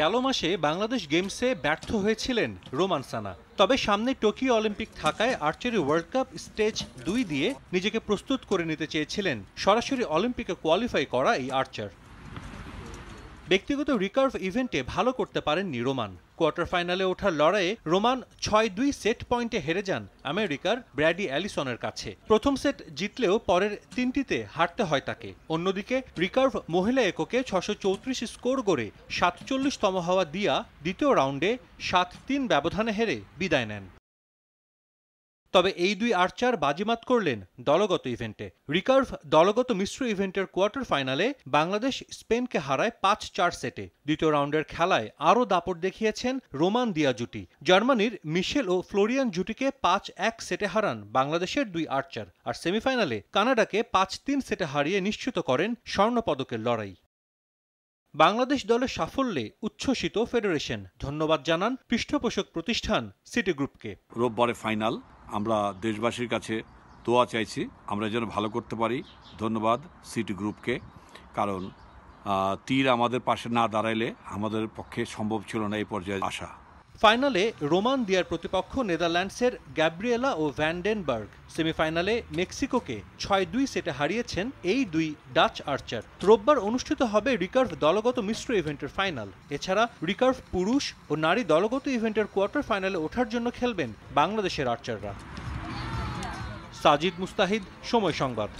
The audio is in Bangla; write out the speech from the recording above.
গেল মাসে বাংলাদেশ গেমসে ব্যর্থ হয়েছিলেন রোমান সানা তবে সামনে টোকিও অলিম্পিক থাকায় আর্চারি ওয়ার্ল্ড কাপ স্টেজ দুই দিয়ে নিজেকে প্রস্তুত করে নিতে চেয়েছিলেন সরাসরি অলিম্পিকে কোয়ালিফাই করা এই আর্চার ব্যক্তিগত রিকার্ভ ইভেন্টে ভালো করতে পারেননি রোমান কোয়ার্টার ফাইনালে ওঠার লড়াইয়ে রোমান ছয় দুই সেট পয়েন্টে হেরে যান আমেরিকার ব্র্যাডি অ্যালিসনের কাছে প্রথম সেট জিতলেও পরের তিনটিতে হারতে হয় তাকে অন্যদিকে রিকার্ভ মহিলা এককে ছশো চৌত্রিশ স্কোর করে সাতচল্লিশতম হওয়া দিয়া দ্বিতীয় রাউন্ডে সাত তিন ব্যবধানে হেরে বিদায় নেন তবে এই দুই আর্চার বাজিমাত করলেন দলগত ইভেন্টে রিকার্ভ দলগত মিশ্র ইভেন্টের কোয়ার্টার ফাইনালে বাংলাদেশ স্পেনকে হারায় পাঁচ চার সেটে দ্বিতীয় রাউন্ডের খেলায় আরও দাপট দেখিয়েছেন রোমান দিয়া জুটি জার্মানির মিশেল ও ফ্লোরিয়ান জুটিকে পাঁচ এক সেটে হারান বাংলাদেশের দুই আর্চার আর সেমিফাইনালে কানাডাকে পাঁচ তিন সেটে হারিয়ে নিশ্চিত করেন স্বর্ণপদকের লড়াই বাংলাদেশ দলের সাফল্যে উচ্ছ্বসিত ফেডারেশন ধন্যবাদ জানান পৃষ্ঠপোষক প্রতিষ্ঠান সিটি গ্রুপকে রোববারে ফাইনাল আমরা দেশবাসীর কাছে দোয়া চাইছি আমরা যেন ভালো করতে পারি ধন্যবাদ সিটি গ্রুপকে কারণ তীর আমাদের পাশে না দাঁড়াইলে আমাদের পক্ষে সম্ভব ছিল না এই পর্যায়ে আসা ফাইনালে রোমান দিয়ার প্রতিপক্ষ নেদারল্যান্ডসের গ্যাব্রিয়েলা ও ভ্যানডেনবার্গ সেমিফাইনালে মেক্সিকোকে ছয় দুই সেটে হারিয়েছেন এই দুই ডাচ আর্চার রোববার অনুষ্ঠিত হবে রিকার্ভ দলগত মিশ্র ইভেন্টের ফাইনাল এছাড়া রিকার্ভ পুরুষ ও নারী দলগত ইভেন্টের কোয়ার্টার ফাইনালে ওঠার জন্য খেলবেন বাংলাদেশের আর্চাররা সাজিদ মুস্তাহিদ সময় সংবাদ